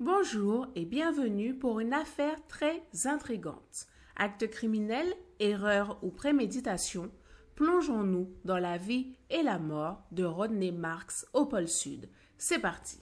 Bonjour et bienvenue pour une affaire très intrigante. Acte criminel, erreur ou préméditation, plongeons-nous dans la vie et la mort de Rodney Marx au pôle Sud. C'est parti.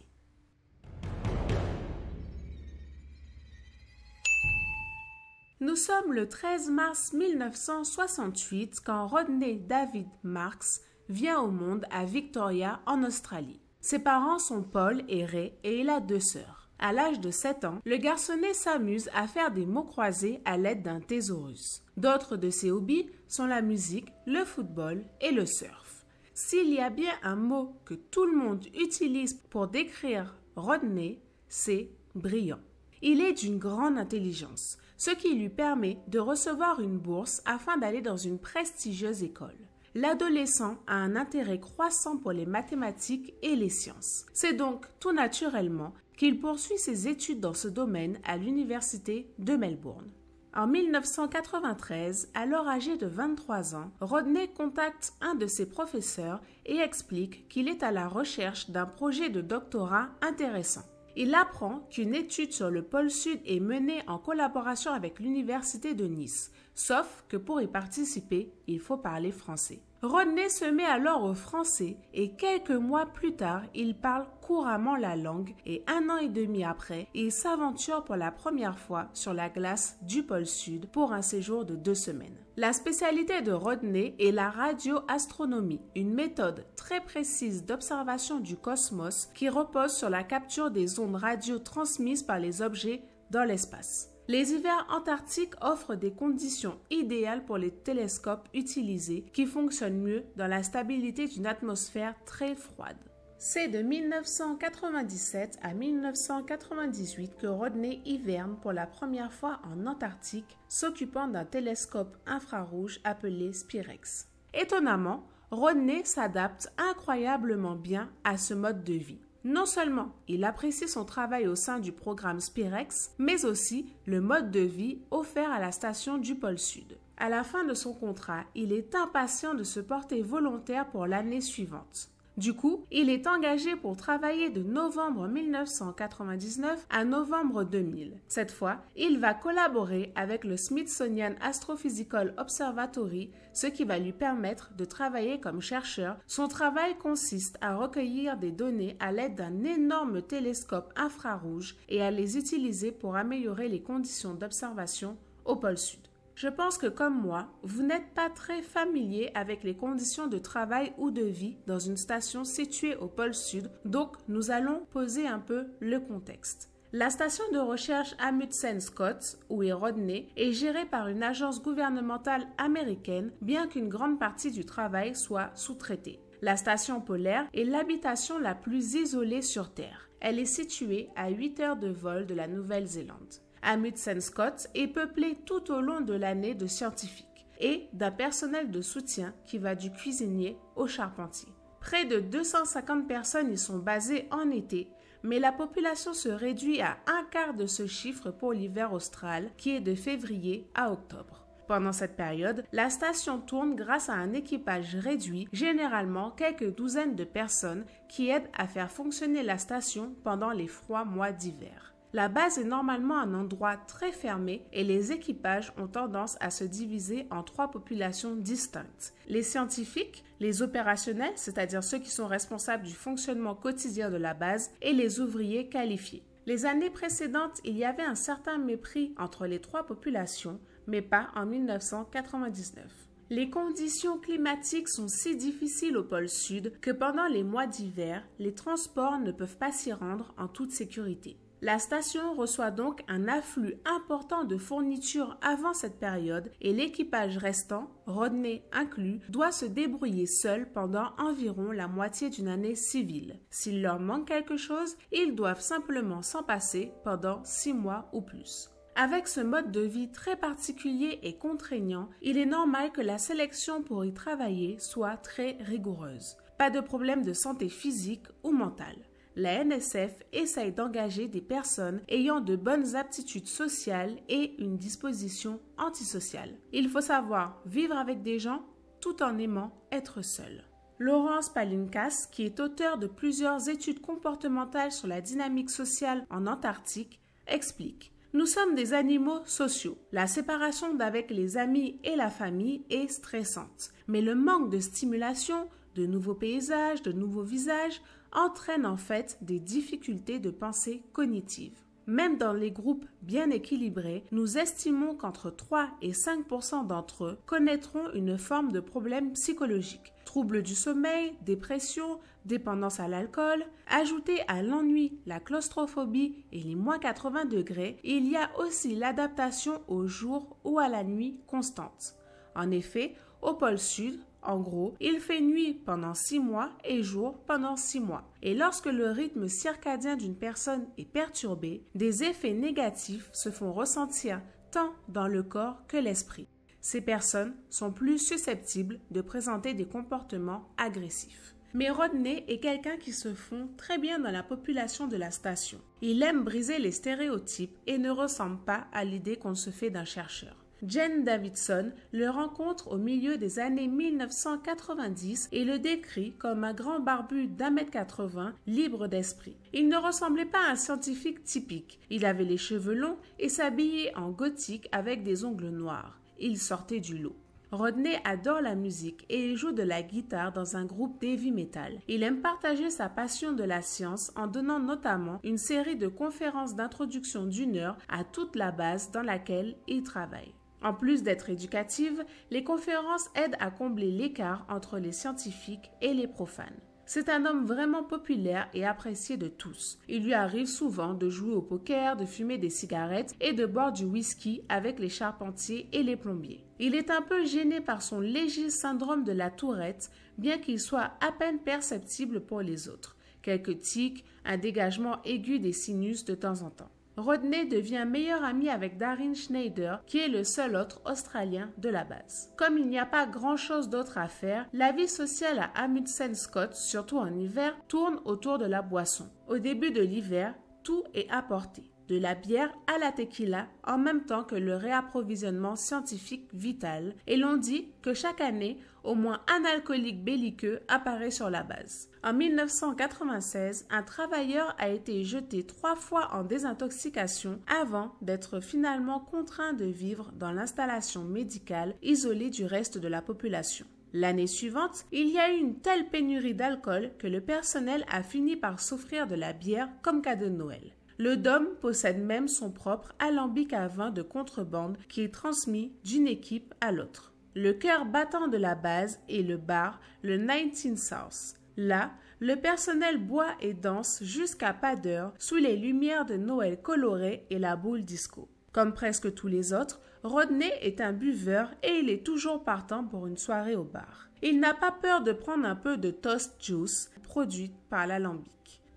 Nous sommes le 13 mars 1968 quand Rodney David Marx vient au monde à Victoria en Australie. Ses parents sont Paul et Ray et il a deux sœurs à l'âge de 7 ans, le garçonnet s'amuse à faire des mots croisés à l'aide d'un thésaurus. D'autres de ses hobbies sont la musique, le football et le surf. S'il y a bien un mot que tout le monde utilise pour décrire Rodney, c'est brillant. Il est d'une grande intelligence, ce qui lui permet de recevoir une bourse afin d'aller dans une prestigieuse école. L'adolescent a un intérêt croissant pour les mathématiques et les sciences. C'est donc tout naturellement qu'il poursuit ses études dans ce domaine à l'Université de Melbourne. En 1993, alors âgé de 23 ans, Rodney contacte un de ses professeurs et explique qu'il est à la recherche d'un projet de doctorat intéressant. Il apprend qu'une étude sur le pôle Sud est menée en collaboration avec l'Université de Nice, sauf que pour y participer, il faut parler français. Rodney se met alors au français et quelques mois plus tard, il parle couramment la langue et un an et demi après, il s'aventure pour la première fois sur la glace du pôle Sud pour un séjour de deux semaines. La spécialité de Rodney est la radioastronomie, une méthode très précise d'observation du cosmos qui repose sur la capture des ondes radio transmises par les objets dans l'espace. Les hivers antarctiques offrent des conditions idéales pour les télescopes utilisés qui fonctionnent mieux dans la stabilité d'une atmosphère très froide. C'est de 1997 à 1998 que Rodney hiverne pour la première fois en Antarctique, s'occupant d'un télescope infrarouge appelé Spirex. Étonnamment, Rodney s'adapte incroyablement bien à ce mode de vie. Non seulement il apprécie son travail au sein du programme Spirex, mais aussi le mode de vie offert à la station du pôle sud. À la fin de son contrat, il est impatient de se porter volontaire pour l'année suivante. Du coup, il est engagé pour travailler de novembre 1999 à novembre 2000. Cette fois, il va collaborer avec le Smithsonian Astrophysical Observatory, ce qui va lui permettre de travailler comme chercheur. Son travail consiste à recueillir des données à l'aide d'un énorme télescope infrarouge et à les utiliser pour améliorer les conditions d'observation au pôle sud. Je pense que comme moi, vous n'êtes pas très familier avec les conditions de travail ou de vie dans une station située au pôle sud, donc nous allons poser un peu le contexte. La station de recherche Amundsen Scott, où est Rodney, est gérée par une agence gouvernementale américaine, bien qu'une grande partie du travail soit sous-traitée. La station polaire est l'habitation la plus isolée sur Terre. Elle est située à 8 heures de vol de la Nouvelle-Zélande. Amundsen Scott est peuplé tout au long de l'année de scientifiques et d'un personnel de soutien qui va du cuisinier au charpentier. Près de 250 personnes y sont basées en été, mais la population se réduit à un quart de ce chiffre pour l'hiver austral, qui est de février à octobre. Pendant cette période, la station tourne grâce à un équipage réduit, généralement quelques douzaines de personnes, qui aident à faire fonctionner la station pendant les froids mois d'hiver. La base est normalement un endroit très fermé et les équipages ont tendance à se diviser en trois populations distinctes. Les scientifiques, les opérationnels, c'est-à-dire ceux qui sont responsables du fonctionnement quotidien de la base, et les ouvriers qualifiés. Les années précédentes, il y avait un certain mépris entre les trois populations, mais pas en 1999. Les conditions climatiques sont si difficiles au pôle sud que pendant les mois d'hiver, les transports ne peuvent pas s'y rendre en toute sécurité. La station reçoit donc un afflux important de fournitures avant cette période et l'équipage restant, Rodney inclus, doit se débrouiller seul pendant environ la moitié d'une année civile. S'il leur manque quelque chose, ils doivent simplement s'en passer pendant six mois ou plus. Avec ce mode de vie très particulier et contraignant, il est normal que la sélection pour y travailler soit très rigoureuse. Pas de problème de santé physique ou mentale la NSF essaye d'engager des personnes ayant de bonnes aptitudes sociales et une disposition antisociale. Il faut savoir vivre avec des gens tout en aimant être seul. Laurence Palinkas, qui est auteur de plusieurs études comportementales sur la dynamique sociale en Antarctique, explique nous sommes des animaux sociaux. La séparation d'avec les amis et la famille est stressante, mais le manque de stimulation de nouveaux paysages, de nouveaux visages, entraînent en fait des difficultés de pensée cognitive. Même dans les groupes bien équilibrés, nous estimons qu'entre 3 et 5 d'entre eux connaîtront une forme de problème psychologique. Troubles du sommeil, dépression, dépendance à l'alcool. Ajouté à l'ennui la claustrophobie et les moins 80 degrés, il y a aussi l'adaptation au jour ou à la nuit constante. En effet, au pôle sud, en gros, il fait nuit pendant six mois et jour pendant six mois. Et lorsque le rythme circadien d'une personne est perturbé, des effets négatifs se font ressentir tant dans le corps que l'esprit. Ces personnes sont plus susceptibles de présenter des comportements agressifs. Mais Rodney est quelqu'un qui se fond très bien dans la population de la station. Il aime briser les stéréotypes et ne ressemble pas à l'idée qu'on se fait d'un chercheur. Jen Davidson le rencontre au milieu des années 1990 et le décrit comme un grand barbu d'un mètre 80, libre d'esprit. Il ne ressemblait pas à un scientifique typique. Il avait les cheveux longs et s'habillait en gothique avec des ongles noirs. Il sortait du lot. Rodney adore la musique et il joue de la guitare dans un groupe d'heavy metal. Il aime partager sa passion de la science en donnant notamment une série de conférences d'introduction d'une heure à toute la base dans laquelle il travaille. En plus d'être éducative, les conférences aident à combler l'écart entre les scientifiques et les profanes. C'est un homme vraiment populaire et apprécié de tous. Il lui arrive souvent de jouer au poker, de fumer des cigarettes et de boire du whisky avec les charpentiers et les plombiers. Il est un peu gêné par son léger syndrome de la tourette, bien qu'il soit à peine perceptible pour les autres. Quelques tics, un dégagement aigu des sinus de temps en temps. Rodney devient meilleur ami avec Darin Schneider, qui est le seul autre Australien de la base. Comme il n'y a pas grand-chose d'autre à faire, la vie sociale à Amundsen Scott, surtout en hiver, tourne autour de la boisson. Au début de l'hiver, tout est apporté de la bière à la tequila en même temps que le réapprovisionnement scientifique vital, et l'on dit que chaque année, au moins un alcoolique belliqueux apparaît sur la base. En 1996, un travailleur a été jeté trois fois en désintoxication avant d'être finalement contraint de vivre dans l'installation médicale isolée du reste de la population. L'année suivante, il y a eu une telle pénurie d'alcool que le personnel a fini par souffrir de la bière comme cadeau de Noël. Le dôme possède même son propre alambic à vin de contrebande qui est transmis d'une équipe à l'autre. Le cœur battant de la base est le bar, le 19 South. Là, le personnel boit et danse jusqu'à pas d'heure sous les lumières de Noël colorées et la boule disco. Comme presque tous les autres, Rodney est un buveur et il est toujours partant pour une soirée au bar. Il n'a pas peur de prendre un peu de toast juice produite par l'alambic.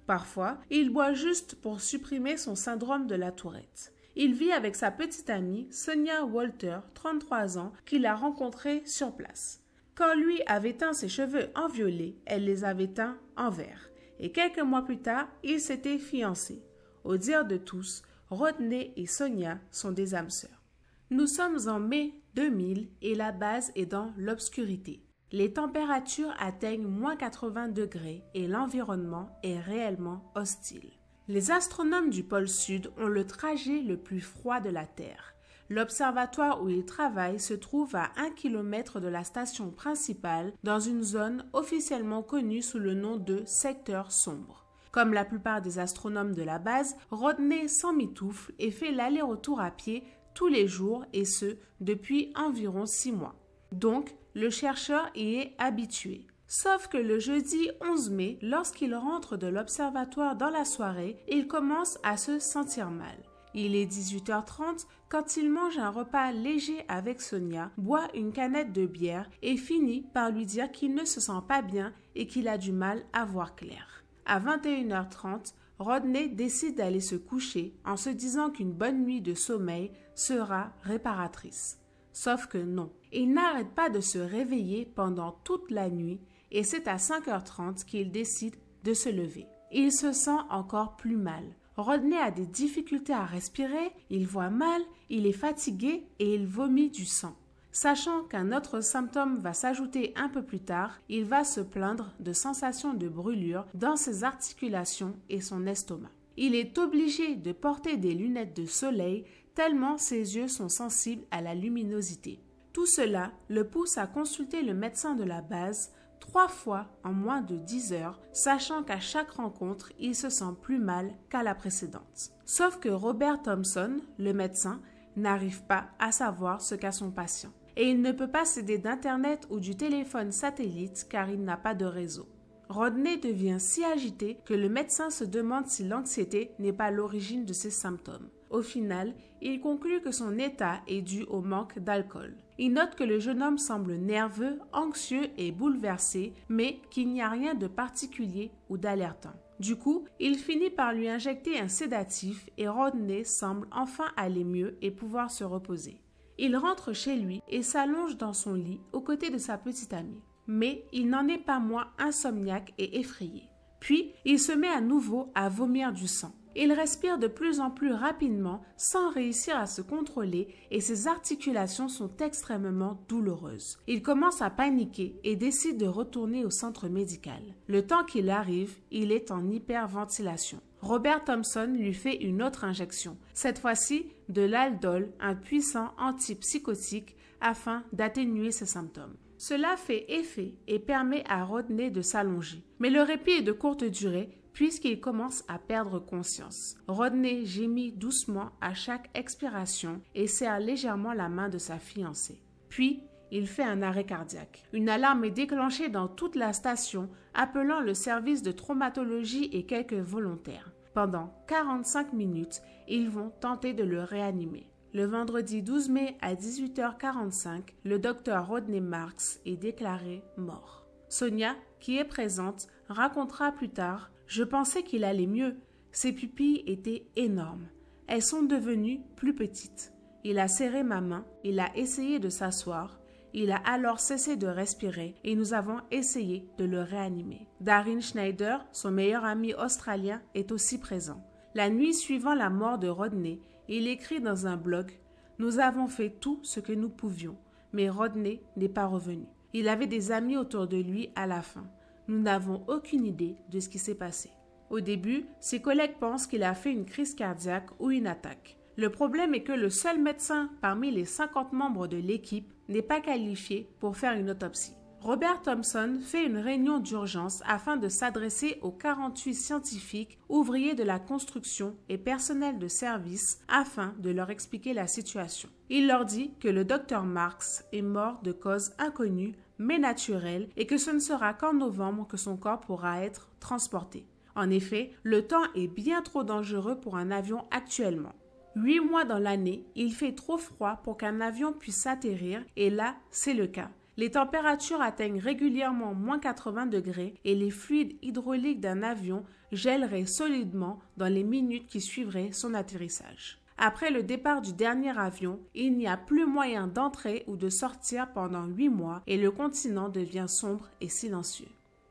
Parfois, il boit juste pour supprimer son syndrome de la tourette. Il vit avec sa petite amie, Sonia Walter, 33 ans, qu'il a rencontrée sur place. Quand lui avait teint ses cheveux en violet, elle les avait teints en vert. Et quelques mois plus tard, ils s'étaient fiancés. Au dire de tous, Rodney et Sonia sont des âmes sœurs. Nous sommes en mai 2000 et la base est dans l'obscurité. Les températures atteignent moins 80 degrés et l'environnement est réellement hostile. Les astronomes du pôle Sud ont le trajet le plus froid de la Terre. L'observatoire où ils travaillent se trouve à 1 km de la station principale dans une zone officiellement connue sous le nom de secteur sombre. Comme la plupart des astronomes de la base, Rodney sans mitoufle et fait l'aller-retour à pied tous les jours et ce depuis environ six mois. Donc, le chercheur y est habitué. Sauf que le jeudi 11 mai, lorsqu'il rentre de l'observatoire dans la soirée, il commence à se sentir mal. Il est 18h30 quand il mange un repas léger avec Sonia, boit une canette de bière et finit par lui dire qu'il ne se sent pas bien et qu'il a du mal à voir clair. À 21h30, Rodney décide d'aller se coucher en se disant qu'une bonne nuit de sommeil sera réparatrice. Sauf que non. Il n'arrête pas de se réveiller pendant toute la nuit et c'est à 5h30 qu'il décide de se lever. Il se sent encore plus mal. Rodney a des difficultés à respirer, il voit mal, il est fatigué et il vomit du sang. Sachant qu'un autre symptôme va s'ajouter un peu plus tard, il va se plaindre de sensations de brûlure dans ses articulations et son estomac. Il est obligé de porter des lunettes de soleil tellement ses yeux sont sensibles à la luminosité. Tout cela le pousse à consulter le médecin de la base trois fois en moins de 10 heures, sachant qu'à chaque rencontre, il se sent plus mal qu'à la précédente. Sauf que Robert Thompson, le médecin, n'arrive pas à savoir ce qu'a son patient. Et il ne peut pas s'aider d'Internet ou du téléphone satellite car il n'a pas de réseau. Rodney devient si agité que le médecin se demande si l'anxiété n'est pas l'origine de ses symptômes. Au final, il conclut que son état est dû au manque d'alcool. Il note que le jeune homme semble nerveux, anxieux et bouleversé, mais qu'il n'y a rien de particulier ou d'alertant. Du coup, il finit par lui injecter un sédatif et Rodney semble enfin aller mieux et pouvoir se reposer. Il rentre chez lui et s'allonge dans son lit aux côtés de sa petite amie. Mais il n'en est pas moins insomniaque et effrayé. Puis, il se met à nouveau à vomir du sang. Il respire de plus en plus rapidement sans réussir à se contrôler et ses articulations sont extrêmement douloureuses. Il commence à paniquer et décide de retourner au centre médical. Le temps qu'il arrive, il est en hyperventilation. Robert Thompson lui fait une autre injection, cette fois-ci de l'aldol, un puissant antipsychotique, afin d'atténuer ses symptômes. Cela fait effet et permet à Rodney de s'allonger. Mais le répit est de courte durée puisqu'il commence à perdre conscience. Rodney gémit doucement à chaque expiration et serre légèrement la main de sa fiancée. Puis, il fait un arrêt cardiaque. Une alarme est déclenchée dans toute la station, appelant le service de traumatologie et quelques volontaires. Pendant 45 minutes, ils vont tenter de le réanimer. Le vendredi 12 mai à 18h45, le docteur Rodney Marks est déclaré mort. Sonia, qui est présente, racontera plus tard je pensais qu'il allait mieux. Ses pupilles étaient énormes. Elles sont devenues plus petites. Il a serré ma main, il a essayé de s'asseoir, il a alors cessé de respirer et nous avons essayé de le réanimer. Darin Schneider, son meilleur ami australien, est aussi présent. La nuit suivant la mort de Rodney, il écrit dans un blog Nous avons fait tout ce que nous pouvions, mais Rodney n'est pas revenu. Il avait des amis autour de lui à la fin. Nous n'avons aucune idée de ce qui s'est passé. Au début, ses collègues pensent qu'il a fait une crise cardiaque ou une attaque. Le problème est que le seul médecin parmi les 50 membres de l'équipe n'est pas qualifié pour faire une autopsie. Robert Thompson fait une réunion d'urgence afin de s'adresser aux 48 scientifiques, ouvriers de la construction et personnel de service afin de leur expliquer la situation. Il leur dit que le docteur Marx est mort de causes inconnues mais naturel et que ce ne sera qu'en novembre que son corps pourra être transporté. En effet, le temps est bien trop dangereux pour un avion actuellement. Huit mois dans l'année, il fait trop froid pour qu'un avion puisse atterrir, et là, c'est le cas. Les températures atteignent régulièrement moins 80 degrés et les fluides hydrauliques d'un avion gèleraient solidement dans les minutes qui suivraient son atterrissage. Après le départ du dernier avion, il n'y a plus moyen d'entrer ou de sortir pendant huit mois et le continent devient sombre et silencieux.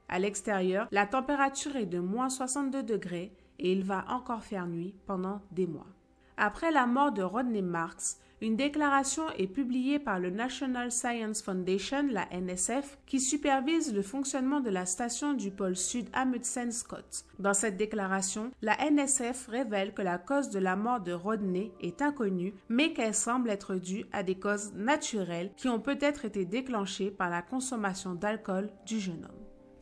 À l'extérieur, la température est de moins 62 degrés et il va encore faire nuit pendant des mois. Après la mort de Rodney Marks, une déclaration est publiée par le National Science Foundation, la NSF, qui supervise le fonctionnement de la station du pôle sud amundsen Scott. Dans cette déclaration, la NSF révèle que la cause de la mort de Rodney est inconnue, mais qu'elle semble être due à des causes naturelles qui ont peut-être été déclenchées par la consommation d'alcool du jeune homme.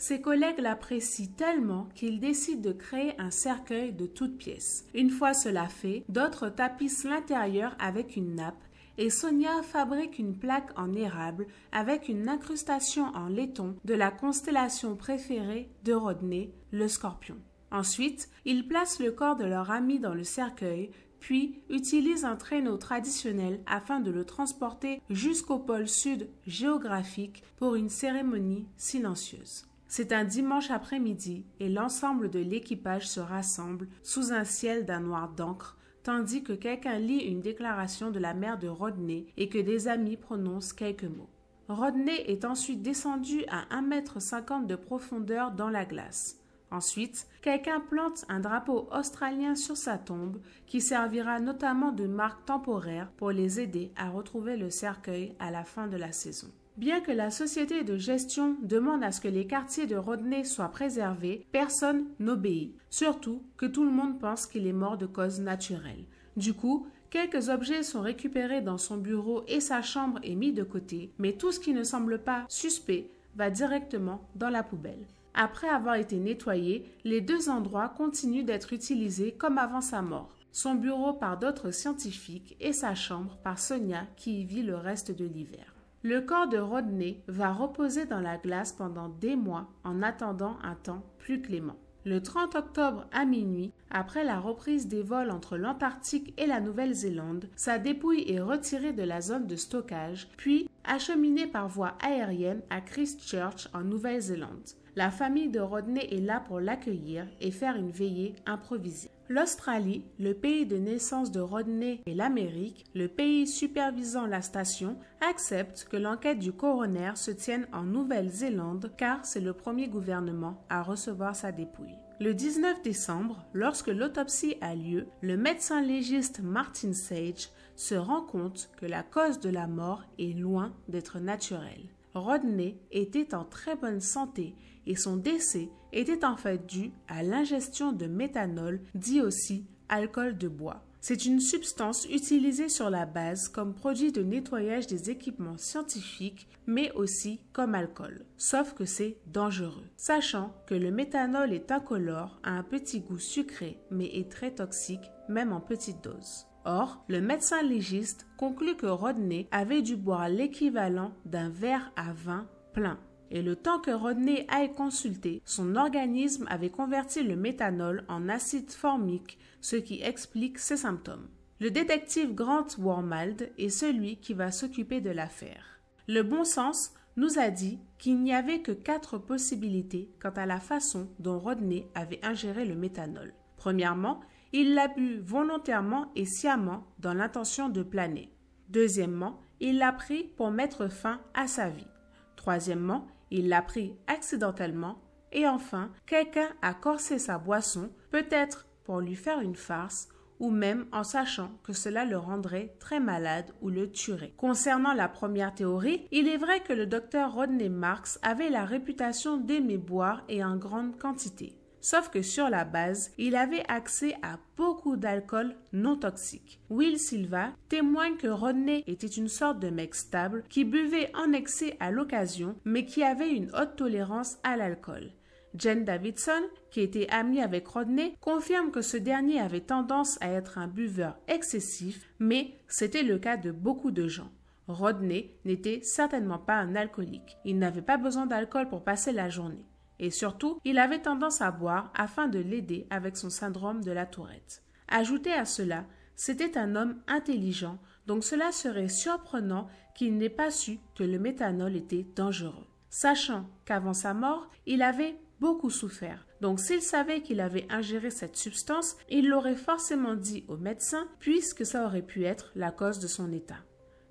Ses collègues l'apprécient tellement qu'ils décident de créer un cercueil de toutes pièces. Une fois cela fait, d'autres tapissent l'intérieur avec une nappe et Sonia fabrique une plaque en érable avec une incrustation en laiton de la constellation préférée de Rodney, le scorpion. Ensuite, ils placent le corps de leur ami dans le cercueil, puis utilisent un traîneau traditionnel afin de le transporter jusqu'au pôle sud géographique pour une cérémonie silencieuse. C'est un dimanche après-midi et l'ensemble de l'équipage se rassemble sous un ciel d'un noir d'encre tandis que quelqu'un lit une déclaration de la mère de Rodney et que des amis prononcent quelques mots. Rodney est ensuite descendu à 1,50 m de profondeur dans la glace. Ensuite, quelqu'un plante un drapeau australien sur sa tombe qui servira notamment de marque temporaire pour les aider à retrouver le cercueil à la fin de la saison. Bien que la société de gestion demande à ce que les quartiers de Rodney soient préservés, personne n'obéit. Surtout que tout le monde pense qu'il est mort de cause naturelle. Du coup, quelques objets sont récupérés dans son bureau et sa chambre est mis de côté, mais tout ce qui ne semble pas suspect va directement dans la poubelle. Après avoir été nettoyé, les deux endroits continuent d'être utilisés comme avant sa mort. Son bureau par d'autres scientifiques et sa chambre par Sonia qui y vit le reste de l'hiver. Le corps de Rodney va reposer dans la glace pendant des mois en attendant un temps plus clément. Le 30 octobre à minuit, après la reprise des vols entre l'Antarctique et la Nouvelle-Zélande, sa dépouille est retirée de la zone de stockage, puis acheminée par voie aérienne à Christchurch en Nouvelle-Zélande. La famille de Rodney est là pour l'accueillir et faire une veillée improvisée. L'Australie, le pays de naissance de Rodney et l'Amérique, le pays supervisant la station, acceptent que l'enquête du coroner se tienne en Nouvelle-Zélande car c'est le premier gouvernement à recevoir sa dépouille. Le 19 décembre, lorsque l'autopsie a lieu, le médecin légiste Martin Sage se rend compte que la cause de la mort est loin d'être naturelle. Rodney était en très bonne santé et son décès était en fait dû à l'ingestion de méthanol, dit aussi alcool de bois. C'est une substance utilisée sur la base comme produit de nettoyage des équipements scientifiques, mais aussi comme alcool, sauf que c'est dangereux. Sachant que le méthanol est incolore, a un petit goût sucré, mais est très toxique, même en petite dose. Or, le médecin légiste conclut que Rodney avait dû boire l'équivalent d'un verre à vin plein. Et le temps que Rodney ait consulté, son organisme avait converti le méthanol en acide formique, ce qui explique ses symptômes. Le détective Grant Wormald est celui qui va s'occuper de l'affaire. Le bon sens nous a dit qu'il n'y avait que quatre possibilités quant à la façon dont Rodney avait ingéré le méthanol. Premièrement, il l'a bu volontairement et sciemment dans l'intention de planer. Deuxièmement, il l'a pris pour mettre fin à sa vie. Troisièmement, il l'a pris accidentellement. Et enfin, quelqu'un a corsé sa boisson, peut-être pour lui faire une farce, ou même en sachant que cela le rendrait très malade ou le tuerait. Concernant la première théorie, il est vrai que le docteur Rodney Marx avait la réputation d'aimer boire et en grande quantité. Sauf que sur la base, il avait accès à beaucoup d'alcool non toxique. Will Silva témoigne que Rodney était une sorte de mec stable qui buvait en excès à l'occasion, mais qui avait une haute tolérance à l'alcool. Jen Davidson, qui était amie avec Rodney, confirme que ce dernier avait tendance à être un buveur excessif, mais c'était le cas de beaucoup de gens. Rodney n'était certainement pas un alcoolique. Il n'avait pas besoin d'alcool pour passer la journée. Et surtout, il avait tendance à boire afin de l'aider avec son syndrome de la tourette. Ajouté à cela, c'était un homme intelligent, donc cela serait surprenant qu'il n'ait pas su que le méthanol était dangereux. Sachant qu'avant sa mort, il avait beaucoup souffert, donc s'il savait qu'il avait ingéré cette substance, il l'aurait forcément dit au médecin, puisque ça aurait pu être la cause de son état.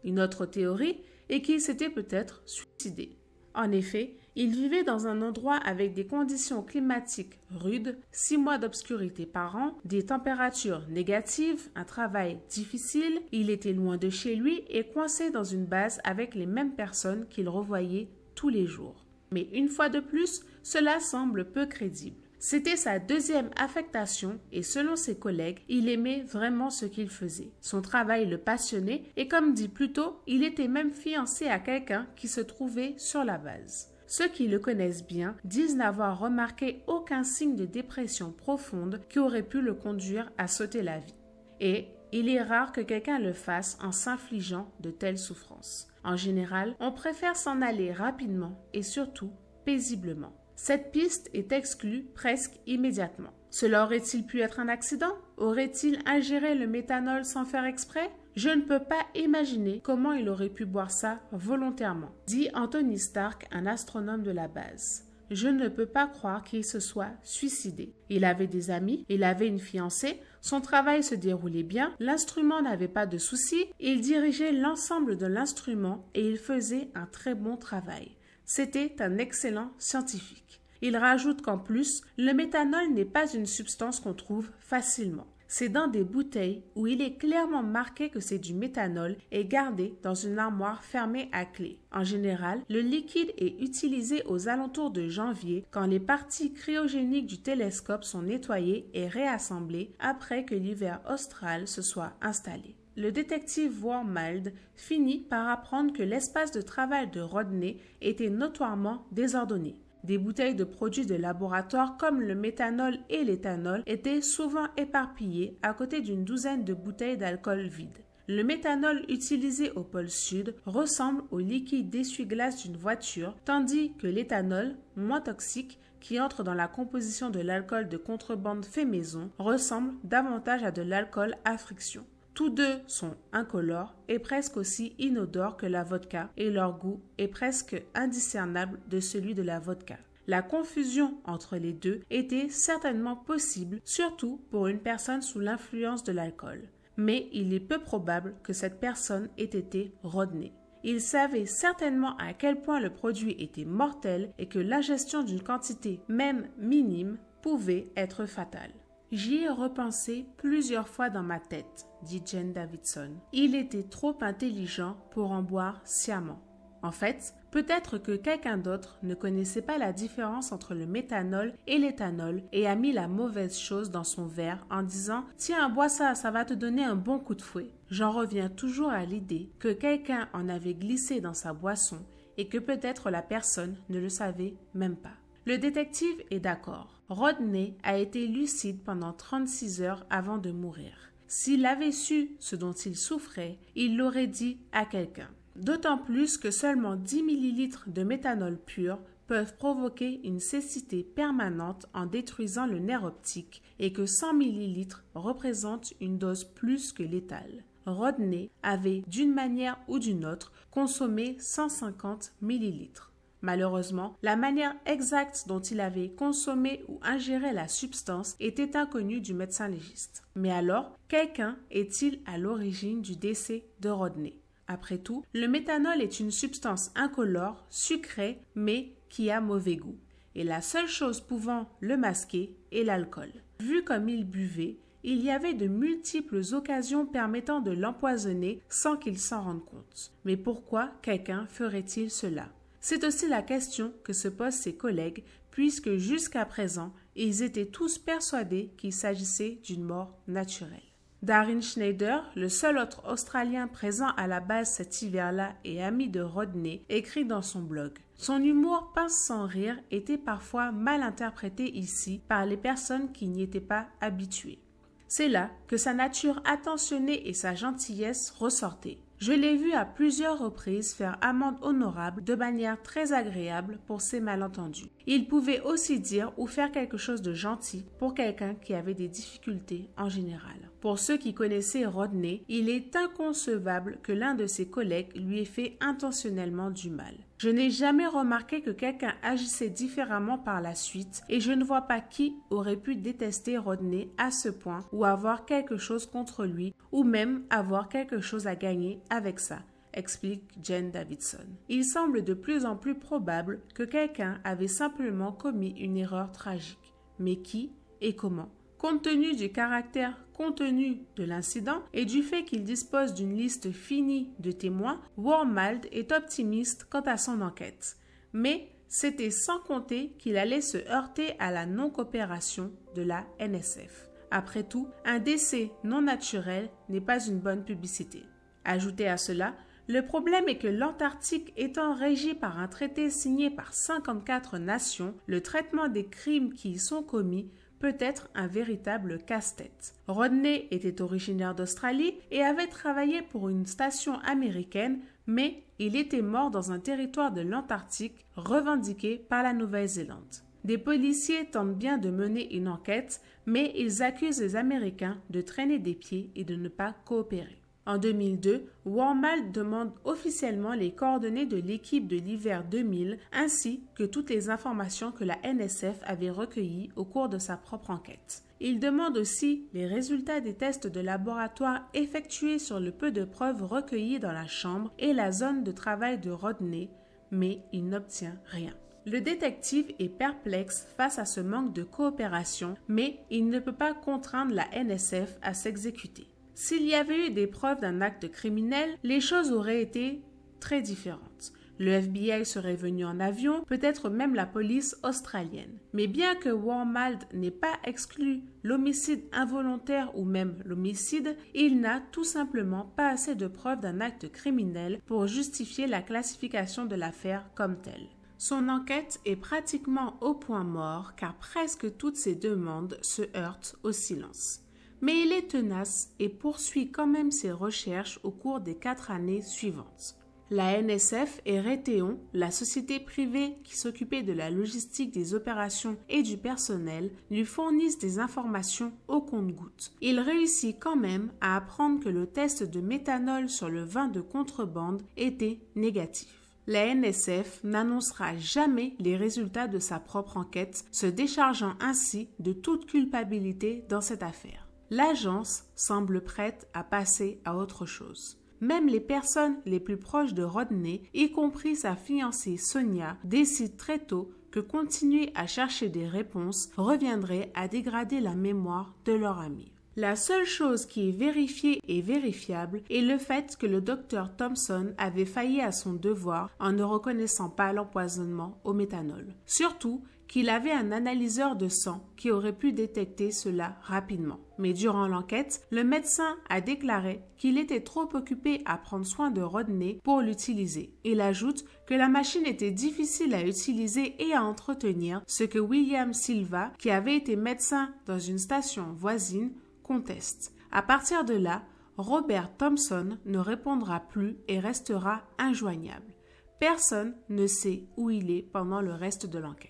Une autre théorie est qu'il s'était peut-être suicidé. En effet, il vivait dans un endroit avec des conditions climatiques rudes, six mois d'obscurité par an, des températures négatives, un travail difficile. Il était loin de chez lui et coincé dans une base avec les mêmes personnes qu'il revoyait tous les jours. Mais une fois de plus, cela semble peu crédible. C'était sa deuxième affectation et selon ses collègues, il aimait vraiment ce qu'il faisait. Son travail le passionnait et comme dit plus tôt, il était même fiancé à quelqu'un qui se trouvait sur la base. Ceux qui le connaissent bien disent n'avoir remarqué aucun signe de dépression profonde qui aurait pu le conduire à sauter la vie. Et il est rare que quelqu'un le fasse en s'infligeant de telles souffrances. En général, on préfère s'en aller rapidement et surtout paisiblement. Cette piste est exclue presque immédiatement. Cela aurait-il pu être un accident Aurait-il ingéré le méthanol sans faire exprès je ne peux pas imaginer comment il aurait pu boire ça volontairement, dit Anthony Stark, un astronome de la base. Je ne peux pas croire qu'il se soit suicidé. Il avait des amis, il avait une fiancée, son travail se déroulait bien, l'instrument n'avait pas de soucis, il dirigeait l'ensemble de l'instrument et il faisait un très bon travail. C'était un excellent scientifique. Il rajoute qu'en plus, le méthanol n'est pas une substance qu'on trouve facilement c'est dans des bouteilles où il est clairement marqué que c'est du méthanol et gardé dans une armoire fermée à clé. En général, le liquide est utilisé aux alentours de janvier quand les parties cryogéniques du télescope sont nettoyées et réassemblées après que l'hiver austral se soit installé le détective Warmald finit par apprendre que l'espace de travail de Rodney était notoirement désordonné. Des bouteilles de produits de laboratoire comme le méthanol et l'éthanol étaient souvent éparpillées à côté d'une douzaine de bouteilles d'alcool vide. Le méthanol utilisé au pôle sud ressemble au liquide d'essuie-glace d'une voiture, tandis que l'éthanol, moins toxique, qui entre dans la composition de l'alcool de contrebande fait maison, ressemble davantage à de l'alcool à friction. Tous deux sont incolores et presque aussi inodores que la vodka et leur goût est presque indiscernable de celui de la vodka. La confusion entre les deux était certainement possible, surtout pour une personne sous l'influence de l'alcool. Mais il est peu probable que cette personne ait été Rodney. Il savait certainement à quel point le produit était mortel et que l'ingestion d'une quantité, même minime, pouvait être fatale. J'y ai repensé plusieurs fois dans ma tête, dit Jane Davidson. Il était trop intelligent pour en boire sciemment. En fait, peut-être que quelqu'un d'autre ne connaissait pas la différence entre le méthanol et l'éthanol et a mis la mauvaise chose dans son verre en disant Tiens, bois ça, ça va te donner un bon coup de fouet. J'en reviens toujours à l'idée que quelqu'un en avait glissé dans sa boisson et que peut-être la personne ne le savait même pas. Le détective est d'accord. Rodney a été lucide pendant 36 heures avant de mourir. S'il avait su ce dont il souffrait, il l'aurait dit à quelqu'un. D'autant plus que seulement 10 millilitres de méthanol pur peuvent provoquer une cécité permanente en détruisant le nerf optique et que 100 millilitres représentent une dose plus que létale. Rodney avait, d'une manière ou d'une autre, consommé 150 millilitres. Malheureusement, la manière exacte dont il avait consommé ou ingéré la substance était inconnue du médecin légiste. Mais alors, quelqu'un est-il à l'origine du décès de Rodney Après tout, le méthanol est une substance incolore, sucrée, mais qui a mauvais goût. Et la seule chose pouvant le masquer est l'alcool. Vu comme il buvait, il y avait de multiples occasions permettant de l'empoisonner sans qu'il s'en rende compte. Mais pourquoi quelqu'un ferait-il cela c'est aussi la question que se posent ses collègues, puisque jusqu'à présent, ils étaient tous persuadés qu'il s'agissait d'une mort naturelle. Darin Schneider, le seul autre Australien présent à la base cet hiver-là et ami de Rodney, écrit dans son blog Son humour pince sans rire était parfois mal interprété ici par les personnes qui n'y étaient pas habituées. C'est là que sa nature attentionnée et sa gentillesse ressortaient. Je l'ai vu à plusieurs reprises faire amende honorable de manière très agréable pour ses malentendus. Il pouvait aussi dire ou faire quelque chose de gentil pour quelqu'un qui avait des difficultés en général. Pour ceux qui connaissaient Rodney, il est inconcevable que l'un de ses collègues lui ait fait intentionnellement du mal. Je n'ai jamais remarqué que quelqu'un agissait différemment par la suite et je ne vois pas qui aurait pu détester Rodney à ce point ou avoir quelque chose contre lui ou même avoir quelque chose à gagner avec ça explique Jane Davidson. Il semble de plus en plus probable que quelqu'un avait simplement commis une erreur tragique. Mais qui et comment Compte tenu du caractère contenu de l'incident et du fait qu'il dispose d'une liste finie de témoins, Wormald est optimiste quant à son enquête. Mais c'était sans compter qu'il allait se heurter à la non-coopération de la NSF. Après tout, un décès non naturel n'est pas une bonne publicité. Ajouté à cela, le problème est que l'Antarctique étant régi par un traité signé par 54 nations, le traitement des crimes qui y sont commis peut être un véritable casse-tête. Rodney était originaire d'Australie et avait travaillé pour une station américaine, mais il était mort dans un territoire de l'Antarctique revendiqué par la Nouvelle-Zélande. Des policiers tentent bien de mener une enquête, mais ils accusent les Américains de traîner des pieds et de ne pas coopérer. En 2002, Warmal demande officiellement les coordonnées de l'équipe de l'hiver 2000 ainsi que toutes les informations que la NSF avait recueillies au cours de sa propre enquête. Il demande aussi les résultats des tests de laboratoire effectués sur le peu de preuves recueillies dans la chambre et la zone de travail de Rodney, mais il n'obtient rien. Le détective est perplexe face à ce manque de coopération, mais il ne peut pas contraindre la NSF à s'exécuter. S'il y avait eu des preuves d'un acte criminel, les choses auraient été très différentes. Le FBI serait venu en avion, peut-être même la police australienne. Mais bien que Warmald n'ait pas exclu l'homicide involontaire ou même l'homicide, il n'a tout simplement pas assez de preuves d'un acte criminel pour justifier la classification de l'affaire comme telle. Son enquête est pratiquement au point mort car presque toutes ses demandes se heurtent au silence mais il est tenace et poursuit quand même ses recherches au cours des quatre années suivantes. La NSF et Réthéon, la société privée qui s'occupait de la logistique des opérations et du personnel, lui fournissent des informations au compte-gouttes. Il réussit quand même à apprendre que le test de méthanol sur le vin de contrebande était négatif. La NSF n'annoncera jamais les résultats de sa propre enquête, se déchargeant ainsi de toute culpabilité dans cette affaire l'agence semble prête à passer à autre chose. Même les personnes les plus proches de Rodney, y compris sa fiancée Sonia, décident très tôt que continuer à chercher des réponses reviendrait à dégrader la mémoire de leur ami. La seule chose qui est vérifiée et vérifiable est le fait que le docteur Thompson avait failli à son devoir en ne reconnaissant pas l'empoisonnement au méthanol. Surtout, qu'il avait un analyseur de sang qui aurait pu détecter cela rapidement. Mais durant l'enquête, le médecin a déclaré qu'il était trop occupé à prendre soin de Rodney pour l'utiliser. Il ajoute que la machine était difficile à utiliser et à entretenir, ce que William Silva, qui avait été médecin dans une station voisine, conteste. À partir de là, Robert Thompson ne répondra plus et restera injoignable. Personne ne sait où il est pendant le reste de l'enquête.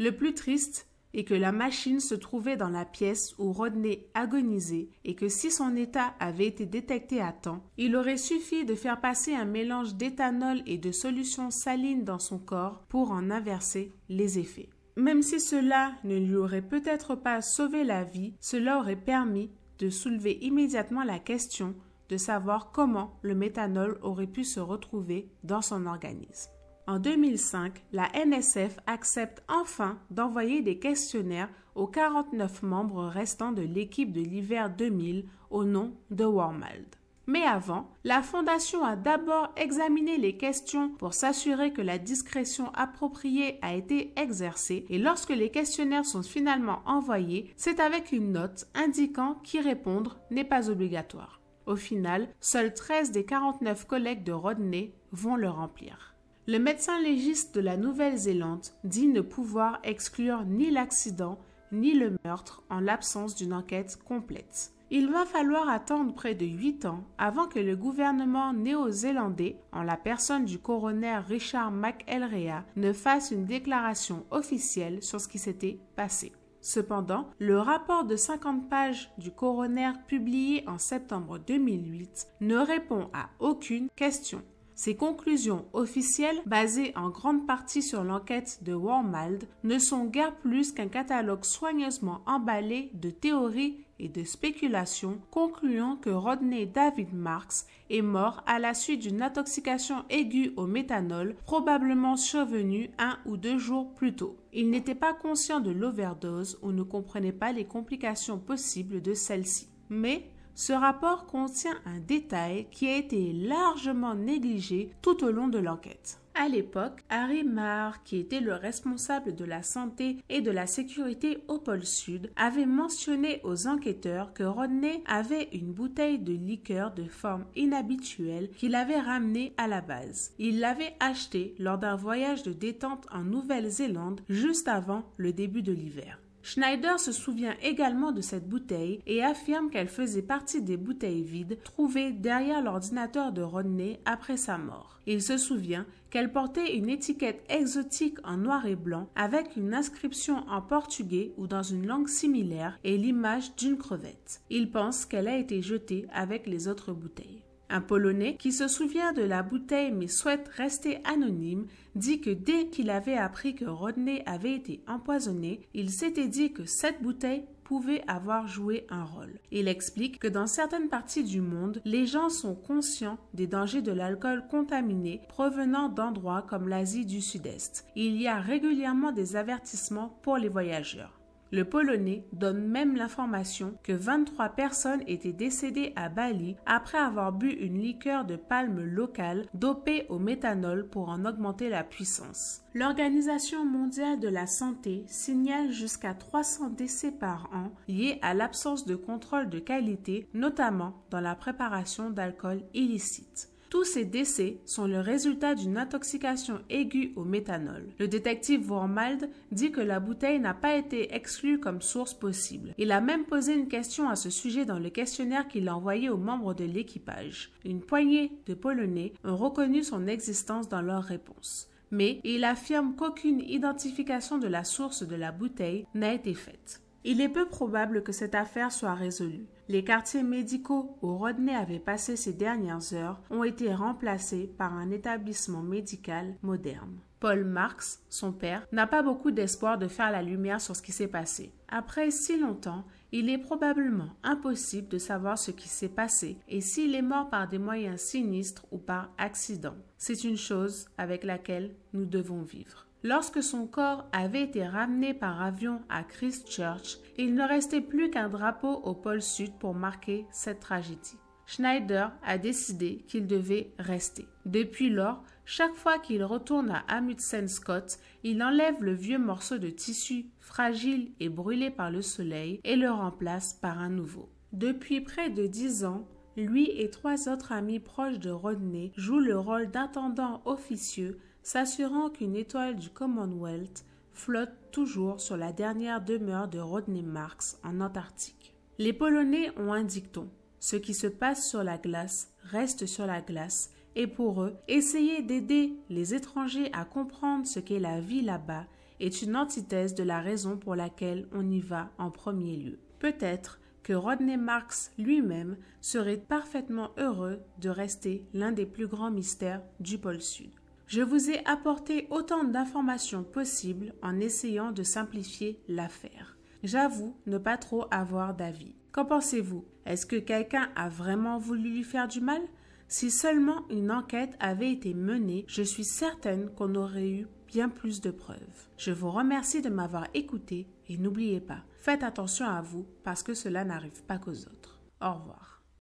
Le plus triste est que la machine se trouvait dans la pièce où Rodney agonisait et que si son état avait été détecté à temps, il aurait suffi de faire passer un mélange d'éthanol et de solution saline dans son corps pour en inverser les effets. Même si cela ne lui aurait peut-être pas sauvé la vie, cela aurait permis de soulever immédiatement la question de savoir comment le méthanol aurait pu se retrouver dans son organisme. En 2005, la NSF accepte enfin d'envoyer des questionnaires aux 49 membres restants de l'équipe de l'hiver 2000 au nom de Warmald. Mais avant, la Fondation a d'abord examiné les questions pour s'assurer que la discrétion appropriée a été exercée et lorsque les questionnaires sont finalement envoyés, c'est avec une note indiquant qu'y répondre n'est pas obligatoire. Au final, seuls 13 des 49 collègues de Rodney vont le remplir. Le médecin légiste de la Nouvelle-Zélande dit ne pouvoir exclure ni l'accident ni le meurtre en l'absence d'une enquête complète. Il va falloir attendre près de 8 ans avant que le gouvernement néo-zélandais, en la personne du coroner Richard McElrea, ne fasse une déclaration officielle sur ce qui s'était passé. Cependant, le rapport de 50 pages du coroner publié en septembre 2008 ne répond à aucune question. Ces conclusions officielles, basées en grande partie sur l'enquête de Warmald, ne sont guère plus qu'un catalogue soigneusement emballé de théories et de spéculations concluant que Rodney David Marx est mort à la suite d'une intoxication aiguë au méthanol, probablement survenue un ou deux jours plus tôt. Il n'était pas conscient de l'overdose ou ne comprenait pas les complications possibles de celle-ci. Mais ce rapport contient un détail qui a été largement négligé tout au long de l'enquête. À l'époque, Harry Marr, qui était le responsable de la santé et de la sécurité au pôle sud, avait mentionné aux enquêteurs que Rodney avait une bouteille de liqueur de forme inhabituelle qu'il avait ramenée à la base. Il l'avait achetée lors d'un voyage de détente en Nouvelle-Zélande juste avant le début de l'hiver. Schneider se souvient également de cette bouteille et affirme qu'elle faisait partie des bouteilles vides trouvées derrière l'ordinateur de Rodney après sa mort. Il se souvient qu'elle portait une étiquette exotique en noir et blanc avec une inscription en portugais ou dans une langue similaire et l'image d'une crevette. Il pense qu'elle a été jetée avec les autres bouteilles. Un Polonais qui se souvient de la bouteille mais souhaite rester anonyme dit que dès qu'il avait appris que Rodney avait été empoisonné, il s'était dit que cette bouteille pouvait avoir joué un rôle. Il explique que dans certaines parties du monde, les gens sont conscients des dangers de l'alcool contaminé provenant d'endroits comme l'Asie du Sud-Est. Il y a régulièrement des avertissements pour les voyageurs. Le Polonais donne même l'information que 23 personnes étaient décédées à Bali après avoir bu une liqueur de palme locale dopée au méthanol pour en augmenter la puissance. L'Organisation mondiale de la santé signale jusqu'à 300 décès par an liés à l'absence de contrôle de qualité, notamment dans la préparation d'alcool illicite. Tous ces décès sont le résultat d'une intoxication aiguë au méthanol. Le détective Wormald dit que la bouteille n'a pas été exclue comme source possible. Il a même posé une question à ce sujet dans le questionnaire qu'il a envoyé aux membres de l'équipage. Une poignée de Polonais ont reconnu son existence dans leurs réponses. mais il affirme qu'aucune identification de la source de la bouteille n'a été faite. Il est peu probable que cette affaire soit résolue. Les quartiers médicaux où Rodney avait passé ses dernières heures ont été remplacés par un établissement médical moderne. Paul Marx, son père, n'a pas beaucoup d'espoir de faire la lumière sur ce qui s'est passé. Après si longtemps, il est probablement impossible de savoir ce qui s'est passé et s'il est mort par des moyens sinistres ou par accident. C'est une chose avec laquelle nous devons vivre. Lorsque son corps avait été ramené par avion à Christchurch, il ne restait plus qu'un drapeau au pôle sud pour marquer cette tragédie. Schneider a décidé qu'il devait rester. Depuis lors, chaque fois qu'il retourne à Amundsen Scott, il enlève le vieux morceau de tissu fragile et brûlé par le soleil et le remplace par un nouveau. Depuis près de dix ans, lui et trois autres amis proches de Rodney jouent le rôle d'intendants officieux s'assurant qu'une étoile du Commonwealth flotte toujours sur la dernière demeure de Rodney Marks en Antarctique. Les Polonais ont un dicton. Ce qui se passe sur la glace reste sur la glace, et pour eux, essayer d'aider les étrangers à comprendre ce qu'est la vie là-bas est une antithèse de la raison pour laquelle on y va en premier lieu. Peut-être que Rodney Marx lui-même serait parfaitement heureux de rester l'un des plus grands mystères du pôle Sud. Je vous ai apporté autant d'informations possibles en essayant de simplifier l'affaire. J'avoue ne pas trop avoir d'avis. Qu'en pensez-vous Est-ce que quelqu'un a vraiment voulu lui faire du mal Si seulement une enquête avait été menée, je suis certaine qu'on aurait eu bien plus de preuves. Je vous remercie de m'avoir écouté et n'oubliez pas, faites attention à vous parce que cela n'arrive pas qu'aux autres. Au revoir.